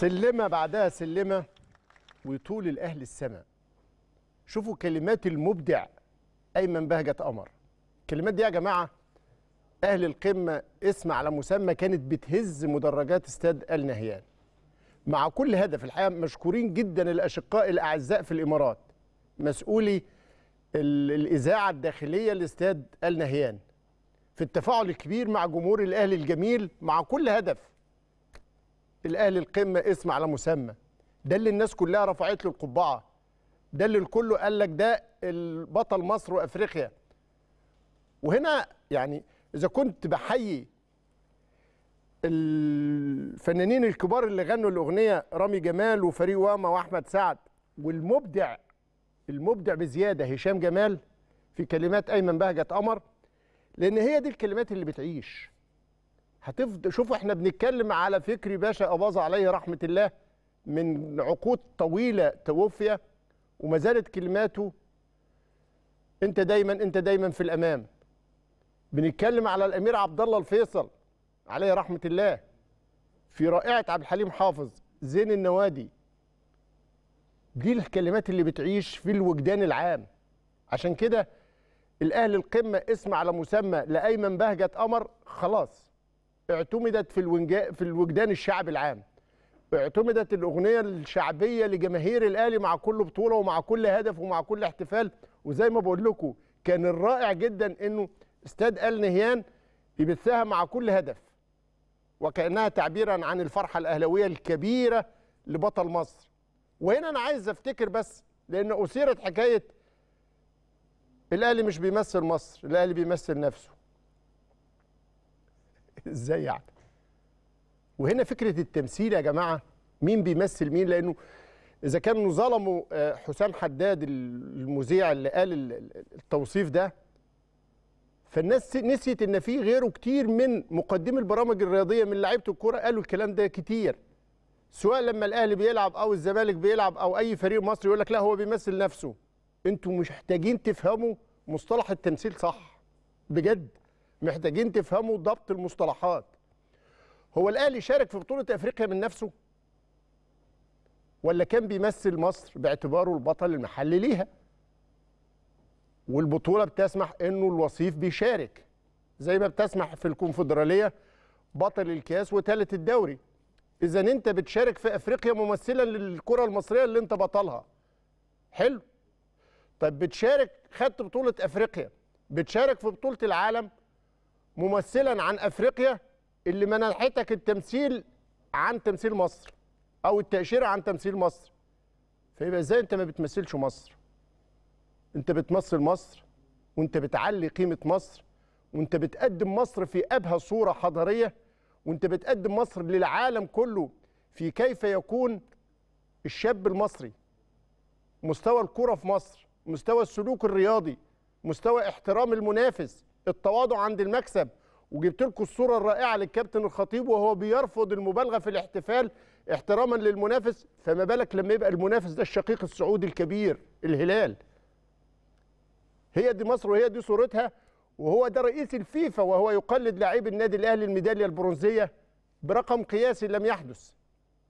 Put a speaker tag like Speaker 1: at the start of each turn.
Speaker 1: سلمة بعدها سلمة ويطول الأهل السماء شوفوا كلمات المبدع أيمن بهجة قمر الكلمات دي يا جماعة أهل القمة اسم على مسمى كانت بتهز مدرجات استاد النهيان مع كل هدف الحقيقة مشكورين جدا الأشقاء الأعزاء في الإمارات مسؤولي الإذاعة الداخلية لاستاد النهيان في التفاعل الكبير مع جمهور الأهلي الجميل مع كل هدف الاهلي القمه اسم على مسمى ده اللي الناس كلها رفعت له القبعه ده اللي الكل قال لك ده البطل مصر وافريقيا وهنا يعني اذا كنت بحيي الفنانين الكبار اللي غنوا الاغنيه رامي جمال وفريق واما واحمد سعد والمبدع المبدع بزياده هشام جمال في كلمات ايمن بهجت قمر لان هي دي الكلمات اللي بتعيش هتفضل شوفوا احنا بنتكلم على فكري باشا اباظه عليه رحمه الله من عقود طويله توفي وما زالت كلماته انت دايما انت دايما في الامام بنتكلم على الامير عبد الله الفيصل عليه رحمه الله في رائعه عبد الحليم حافظ زين النوادي دي الكلمات اللي بتعيش في الوجدان العام عشان كده الاهل القمه اسم على مسمى لايمن بهجت قمر خلاص اعتمدت في الونجا في الوجدان الشعب العام اعتمدت الاغنيه الشعبيه لجماهير الاهلي مع كل بطوله ومع كل هدف ومع كل احتفال وزي ما بقول لكم كان الرائع جدا انه استاد ال نهيان يبثها مع كل هدف وكانها تعبيرا عن الفرحه الاهلاويه الكبيره لبطل مصر وهنا انا عايز افتكر بس لان اثيرت حكايه الاهلي مش بيمثل مصر الاهلي بيمثل نفسه ازاي يعني وهنا فكره التمثيل يا جماعه مين بيمثل مين لانه اذا كانوا ظلموا آه، حسام حداد المذيع اللي قال التوصيف ده فالناس نسيت ان في غيره كتير من مقدمي البرامج الرياضيه من لعيبه الكوره قالوا الكلام ده كتير سواء لما الاهلي بيلعب او الزمالك بيلعب او اي فريق مصري يقول لك لا هو بيمثل نفسه انتوا مش محتاجين تفهموا مصطلح التمثيل صح بجد محتاجين تفهموا ضبط المصطلحات هو الاهلي شارك في بطوله افريقيا من نفسه ولا كان بيمثل مصر باعتباره البطل المحلي ليها والبطوله بتسمح انه الوصيف بيشارك زي ما بتسمح في الكونفدراليه بطل الكاس وثالث الدوري اذا انت بتشارك في افريقيا ممثلا للكره المصريه اللي انت بطلها حلو طب بتشارك خدت بطوله افريقيا بتشارك في بطوله العالم ممثلا عن افريقيا اللي منحتك التمثيل عن تمثيل مصر او التاشيره عن تمثيل مصر فيبقى ازاي انت ما بتمثلش مصر انت بتمثل مصر وانت بتعلي قيمه مصر وانت بتقدم مصر في ابهى صوره حضاريه وانت بتقدم مصر للعالم كله في كيف يكون الشاب المصري مستوى الكره في مصر مستوى السلوك الرياضي مستوى احترام المنافس التواضع عند المكسب وجبت لكم الصوره الرائعه للكابتن الخطيب وهو بيرفض المبالغه في الاحتفال احتراما للمنافس فما بالك لما يبقى المنافس ده الشقيق السعودي الكبير الهلال هي دي مصر وهي دي صورتها وهو ده رئيس الفيفا وهو يقلد لاعبي النادي الاهلي الميداليه البرونزيه برقم قياسي لم يحدث